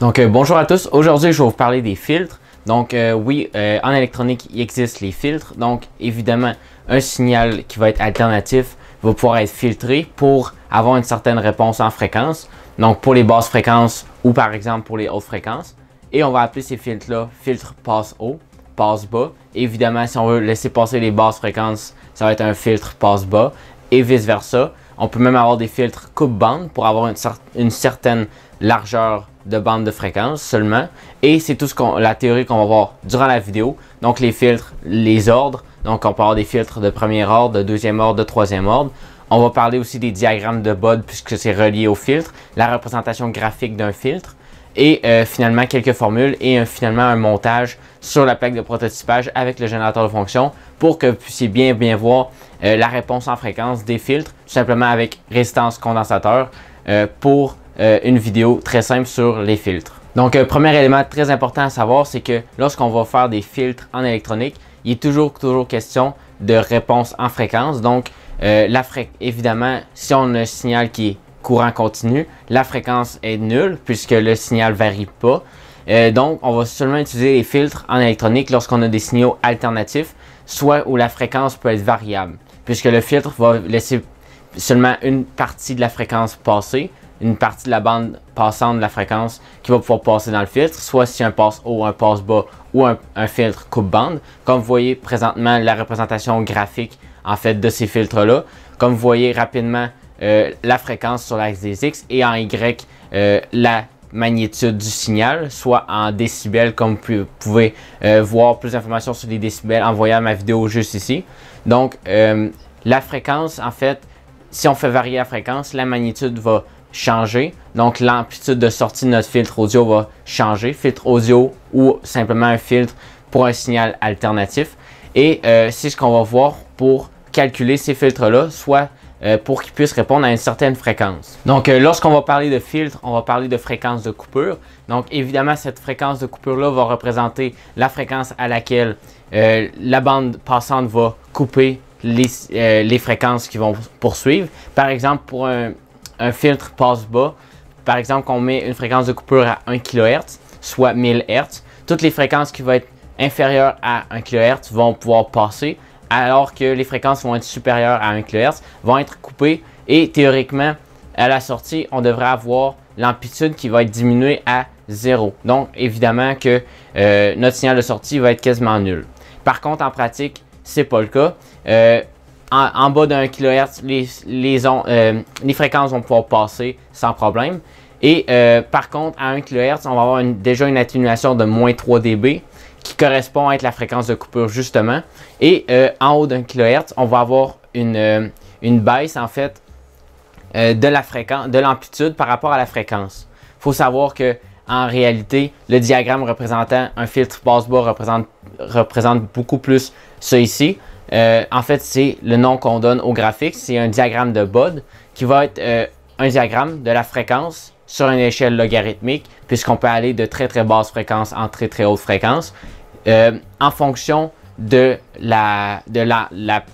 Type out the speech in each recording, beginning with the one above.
Donc euh, bonjour à tous, aujourd'hui je vais vous parler des filtres. Donc euh, oui, euh, en électronique il existe les filtres, donc évidemment un signal qui va être alternatif va pouvoir être filtré pour avoir une certaine réponse en fréquence, donc pour les basses fréquences ou par exemple pour les hautes fréquences. Et on va appeler ces filtres-là filtre passe haut, passe bas. évidemment si on veut laisser passer les basses fréquences, ça va être un filtre passe bas et vice versa. On peut même avoir des filtres coupe-bande pour avoir une, certaine largeur de bande de fréquence seulement. Et c'est tout ce qu'on, la théorie qu'on va voir durant la vidéo. Donc les filtres, les ordres. Donc on peut avoir des filtres de premier ordre, de deuxième ordre, de troisième ordre. On va parler aussi des diagrammes de Bode puisque c'est relié au filtre. La représentation graphique d'un filtre et euh, finalement quelques formules et euh, finalement un montage sur la plaque de prototypage avec le générateur de fonction pour que vous puissiez bien bien voir euh, la réponse en fréquence des filtres tout simplement avec résistance condensateur pour une vidéo très simple sur les filtres. Donc premier élément très important à savoir c'est que lorsqu'on va faire des filtres en électronique il est toujours toujours question de réponse en fréquence donc la évidemment si on a un signal qui est courant continu, la fréquence est nulle puisque le signal varie pas. Euh, donc, on va seulement utiliser les filtres en électronique lorsqu'on a des signaux alternatifs, soit où la fréquence peut être variable, puisque le filtre va laisser seulement une partie de la fréquence passer, une partie de la bande passante de la fréquence qui va pouvoir passer dans le filtre, soit si un passe haut, un passe bas ou un, filtre coupe-bande. Comme vous voyez présentement la représentation graphique en fait de ces filtres-là. Comme vous voyez rapidement, euh, la fréquence sur l'axe des X et en Y euh, la magnitude du signal, soit en décibels, comme vous pouvez euh, voir plus d'informations sur les décibels en voyant ma vidéo juste ici. Donc, la fréquence, en fait, si on fait varier la fréquence, la magnitude va changer. Donc, l'amplitude de sortie de notre filtre audio va changer, filtre audio ou simplement un filtre pour un signal alternatif. Et c'est ce qu'on va voir pour calculer ces filtres-là, soit euh, pour qu'il puisse répondre à une certaine fréquence. Donc, euh, lorsqu'on va parler de filtre, on va parler de fréquence de coupure. Donc, évidemment, cette fréquence de coupure-là va représenter la fréquence à laquelle euh, la bande passante va couper les, fréquences qui vont poursuivre. Par exemple, pour un, un filtre passe-bas, par exemple, qu'on met une fréquence de coupure à 1 kHz, soit 1000 Hz, toutes les fréquences qui vont être inférieures à 1 kHz vont pouvoir passer, alors que les fréquences vont être supérieures à 1 kHz, vont être coupées et théoriquement, à la sortie, on devrait avoir l'amplitude qui va être diminuée à 0. Donc, évidemment que euh, notre signal de sortie va être quasiment nul. Par contre, en pratique, c'est pas le cas. Euh, en, bas de d'un kHz, les, euh, les, fréquences vont pouvoir passer sans problème. Et par contre, à 1 kHz, on va avoir déjà une atténuation de moins 3 dB qui correspond à être la fréquence de coupure justement. Et euh, en haut d'un kHz, on va avoir une, euh, une baisse en fait euh, de la fréquence, de l'amplitude par rapport à la fréquence. Il faut savoir que en réalité, le diagramme représentant un filtre passe bas représente, représente, beaucoup plus ça ici. en fait, c'est le nom qu'on donne au graphique. C'est un diagramme de Bode qui va être un diagramme de la fréquence sur une échelle logarithmique, puisqu'on peut aller de très très basse fréquence en très très haute fréquence, euh, en fonction de la de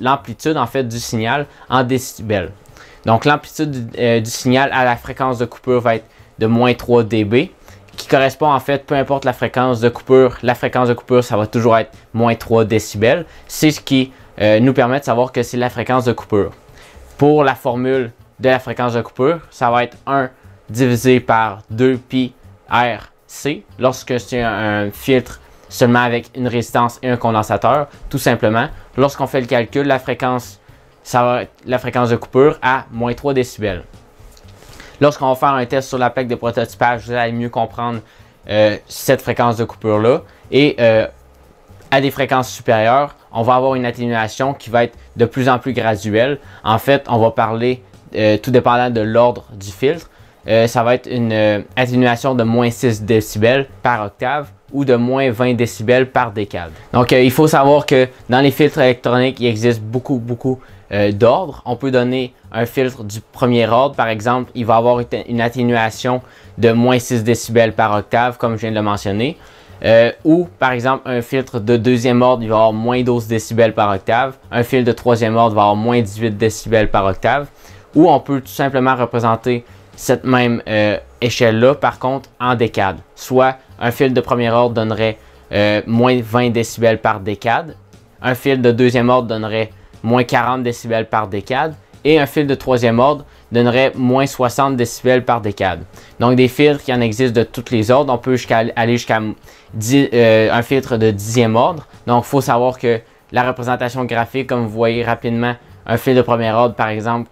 l'amplitude en fait du signal en décibels. Donc l'amplitude du, euh, signal à la fréquence de coupure va être de moins 3 dB, qui correspond en fait, peu importe la fréquence de coupure, la fréquence de coupure, ça va toujours être moins 3 décibels. C'est ce qui euh, nous permet de savoir que c'est la fréquence de coupure. Pour la formule de la fréquence de coupure, ça va être 1 divisé par 2 pi RC. Lorsque c'est un, filtre seulement avec une résistance et un condensateur, tout simplement, lorsqu'on fait le calcul, la fréquence, ça va être la fréquence de coupure à moins 3 décibels. Lorsqu'on va faire un test sur la plaque de prototypage, vous allez mieux comprendre euh, cette fréquence de coupure-là. Et euh, à des fréquences supérieures, on va avoir une atténuation qui va être de plus en plus graduelle. En fait, on va parler euh, tout dépendant de l'ordre du filtre, euh, ça va être une euh, atténuation de moins 6 décibels par octave ou de moins 20 décibels par décade. Donc il faut savoir que dans les filtres électroniques, il existe beaucoup, beaucoup d'ordres. On peut donner un filtre du premier ordre, par exemple, il va avoir une atténuation de moins 6 décibels par octave, comme je viens de le mentionner. ou par exemple un filtre de deuxième ordre, il va avoir moins 12 décibels par octave. Un filtre de troisième ordre va avoir moins 18 décibels par octave ou on peut tout simplement représenter cette même euh, échelle-là, par contre, en décade. Soit un fil de premier ordre donnerait euh, moins 20 décibels par décade, un fil de deuxième ordre donnerait moins 40 décibels par décade, et un fil de troisième ordre donnerait moins 60 décibels par décade. Donc des filtres qui en existent de toutes les ordres, on peut aller jusqu'à euh, un filtre de dixième ordre. Donc il faut savoir que la représentation graphique, comme vous voyez rapidement, un filtre de premier ordre, par exemple,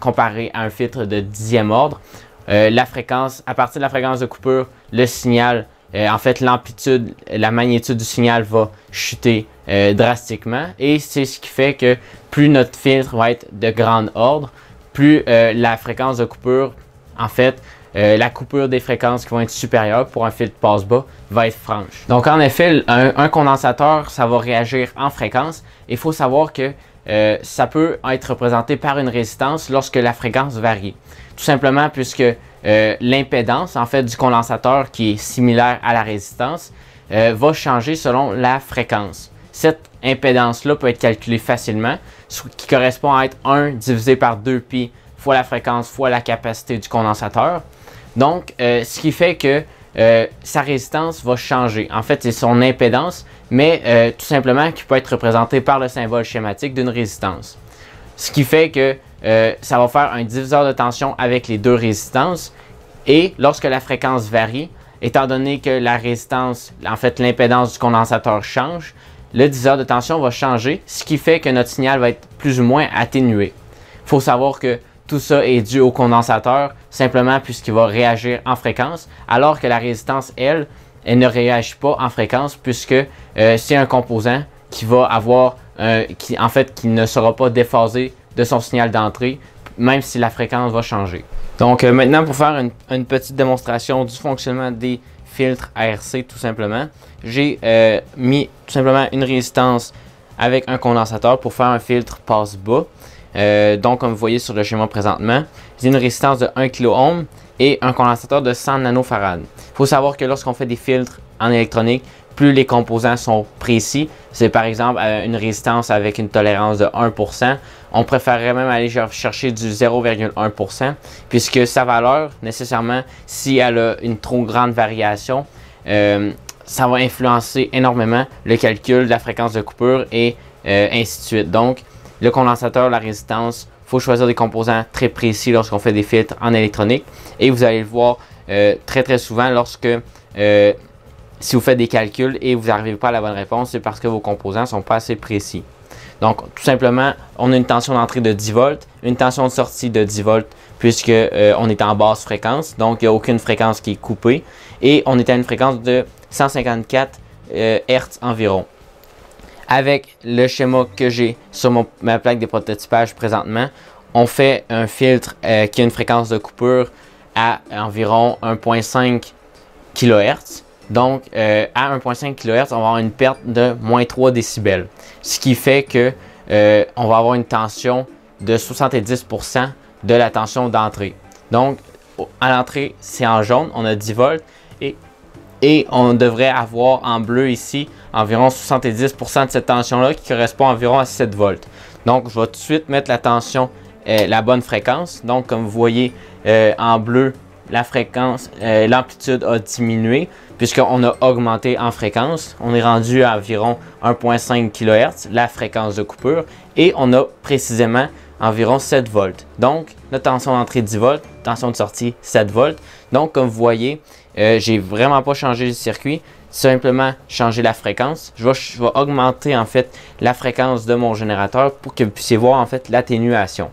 comparé à un filtre de dixième ordre. Euh, la fréquence, à partir de la fréquence de coupure, le signal, euh, en fait, l'amplitude, la magnitude du signal va chuter euh, drastiquement. Et c'est ce qui fait que plus notre filtre va être de grand ordre, plus la fréquence de coupure, en fait, la coupure des fréquences qui vont être supérieures pour un filtre passe-bas va être franche. Donc en effet, un, condensateur, ça va réagir en fréquence. Il faut savoir que euh, ça peut être représenté par une résistance lorsque la fréquence varie. Tout simplement puisque euh, l'impédance en fait du condensateur qui est similaire à la résistance euh, va changer selon la fréquence. Cette impédance-là peut être calculée facilement, ce qui correspond à être 1 divisé par 2pi fois la fréquence fois la capacité du condensateur. Donc, ce qui fait que euh, sa résistance va changer. En fait, c'est son impédance, mais euh, tout simplement qui peut être représenté par le symbole schématique d'une résistance. Ce qui fait que euh, ça va faire un diviseur de tension avec les deux résistances et lorsque la fréquence varie, étant donné que la résistance, en fait l'impédance du condensateur change, le diviseur de tension va changer, ce qui fait que notre signal va être plus ou moins atténué. Il faut savoir que tout ça est dû au condensateur, simplement puisqu'il va réagir en fréquence, alors que la résistance, elle, elle ne réagit pas en fréquence puisque euh, c'est un composant qui va avoir, euh, qui, en fait, qui ne sera pas déphasé de son signal d'entrée, même si la fréquence va changer. Donc euh, maintenant, pour faire une, une, petite démonstration du fonctionnement des filtres ARC, tout simplement, j'ai mis tout simplement une résistance avec un condensateur pour faire un filtre passe-bas. Euh, donc, comme vous voyez sur le schéma présentement, j'ai une résistance de 1 kOhm et un condensateur de 100 nanofarad. Il faut savoir que lorsqu'on fait des filtres en électronique, plus les composants sont précis, c'est par exemple euh, une résistance avec une tolérance de 1%, on préférerait même aller chercher du 0,1%, puisque sa valeur, nécessairement, si elle a une trop grande variation, euh, ça va influencer énormément le calcul de la fréquence de coupure et ainsi de suite. Donc, le condensateur, la résistance. Il faut choisir des composants très précis lorsqu'on fait des filtres en électronique. Et vous allez le voir euh, très très souvent lorsque euh, si vous faites des calculs et vous n'arrivez pas à la bonne réponse, c'est parce que vos composants ne sont pas assez précis. Donc, tout simplement, on a une tension d'entrée de 10 volts, une tension de sortie de 10 volts, puisque euh, on est en basse fréquence, donc il n'y a aucune fréquence qui est coupée, et on est à une fréquence de 154 Hz environ avec le schéma que j'ai sur ma plaque de prototypage présentement, on fait un filtre euh, qui a une fréquence de coupure à environ 1.5 kHz. Donc, euh, à 1.5 kHz, on va avoir une perte de moins 3 décibels, ce qui fait que euh, on va avoir une tension de 70% de la tension d'entrée. Donc, à l'entrée, c'est en jaune, on a 10 volts, et on devrait avoir en bleu ici environ 70% de cette tension-là qui correspond environ à 7 volts. Donc, je vais tout de suite mettre la tension, euh, la bonne fréquence. Donc, comme vous voyez euh, en bleu, la fréquence, euh, l'amplitude a diminué puisqu'on a augmenté en fréquence. On est rendu à environ 1.5 kHz, la fréquence de coupure, et on a précisément environ 7 volts. Donc, la tension d'entrée 10 volts, tension de sortie 7 volts. Donc, comme vous voyez, euh, j'ai vraiment pas changé le circuit, simplement changé la fréquence. Je vais, augmenter en fait la fréquence de mon générateur pour que vous puissiez voir en fait l'atténuation.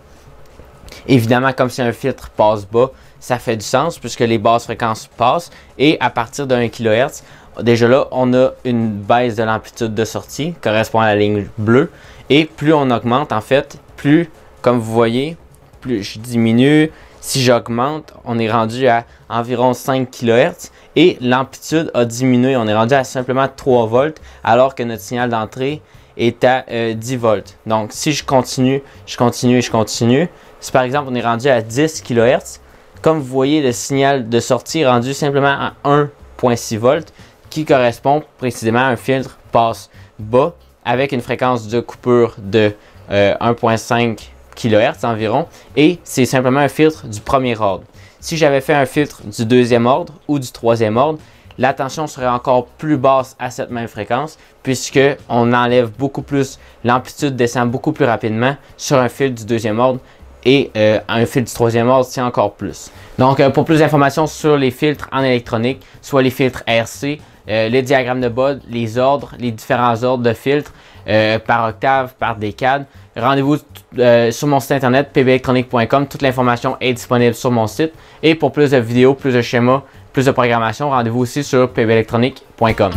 Évidemment, comme c'est un filtre passe bas, ça fait du sens puisque les basses fréquences passent et à partir de 1 kHz, déjà là, on a une baisse de l'amplitude de sortie correspond à la ligne bleue et plus on augmente en fait, plus comme vous voyez, plus je diminue, si j'augmente, on est rendu à environ 5 kHz et l'amplitude a diminué. On est rendu à simplement 3 volts alors que notre signal d'entrée est à 10 euh, volts. Donc, si je continue, je continue et je continue, si par exemple on est rendu à 10 kHz, comme vous voyez, le signal de sortie est rendu simplement à 1.6 volts qui correspond précisément à un filtre passe bas avec une fréquence de coupure de 1.5 euh, 1.5 kilohertz environ, et c'est simplement un filtre du premier ordre. Si j'avais fait un filtre du deuxième ordre ou du troisième ordre, la tension serait encore plus basse à cette même fréquence, puisque on enlève beaucoup plus, l'amplitude descend beaucoup plus rapidement sur un filtre du deuxième ordre et euh, un filtre du troisième ordre, c'est encore plus. Donc, euh, pour plus d'informations sur les filtres en électronique, soit les filtres RC, euh, les diagrammes de Bode, les ordres, les différents ordres de filtres, euh, par octave, par décade. Rendez-vous euh, sur mon site internet pbelectronique.com. Toute l'information est disponible sur mon site. Et pour plus de vidéos, plus de schémas, plus de programmation, rendez-vous aussi sur pbelectronique.com.